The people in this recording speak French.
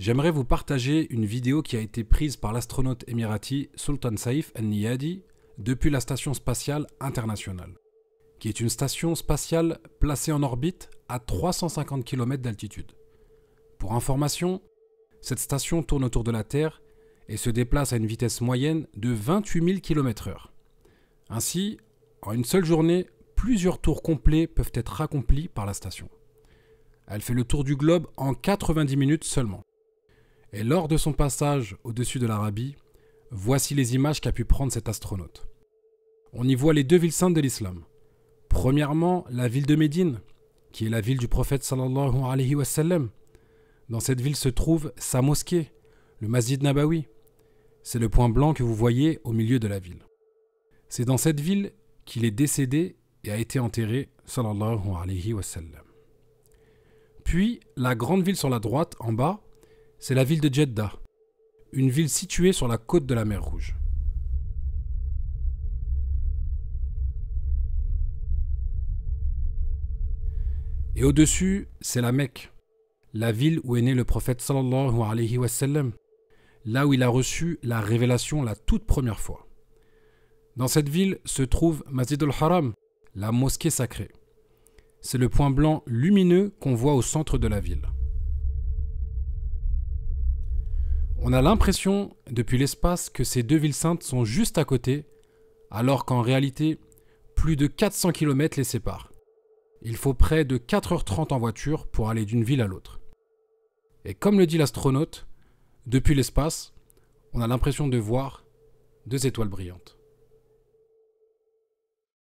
J'aimerais vous partager une vidéo qui a été prise par l'astronaute émirati Sultan Saif Al-Niyadi depuis la Station spatiale internationale, qui est une station spatiale placée en orbite à 350 km d'altitude. Pour information, cette station tourne autour de la Terre et se déplace à une vitesse moyenne de 28 000 km/h. Ainsi, en une seule journée, plusieurs tours complets peuvent être accomplis par la station. Elle fait le tour du globe en 90 minutes seulement. Et lors de son passage au-dessus de l'Arabie, voici les images qu'a pu prendre cet astronaute. On y voit les deux villes saintes de l'islam. Premièrement, la ville de Médine, qui est la ville du prophète sallallahu alayhi wa sallam. Dans cette ville se trouve sa mosquée, le Masjid Nabawi. C'est le point blanc que vous voyez au milieu de la ville. C'est dans cette ville qu'il est décédé et a été enterré sallallahu alayhi wa Puis la grande ville sur la droite en bas, c'est la ville de Jeddah, une ville située sur la côte de la mer Rouge. Et au-dessus, c'est la Mecque, la ville où est né le prophète sallallahu alayhi wa sallam, là où il a reçu la révélation la toute première fois. Dans cette ville se trouve Masjid al-Haram, la mosquée sacrée. C'est le point blanc lumineux qu'on voit au centre de la ville. On a l'impression, depuis l'espace, que ces deux villes saintes sont juste à côté, alors qu'en réalité, plus de 400 km les séparent. Il faut près de 4h30 en voiture pour aller d'une ville à l'autre. Et comme le dit l'astronaute, depuis l'espace, on a l'impression de voir deux étoiles brillantes.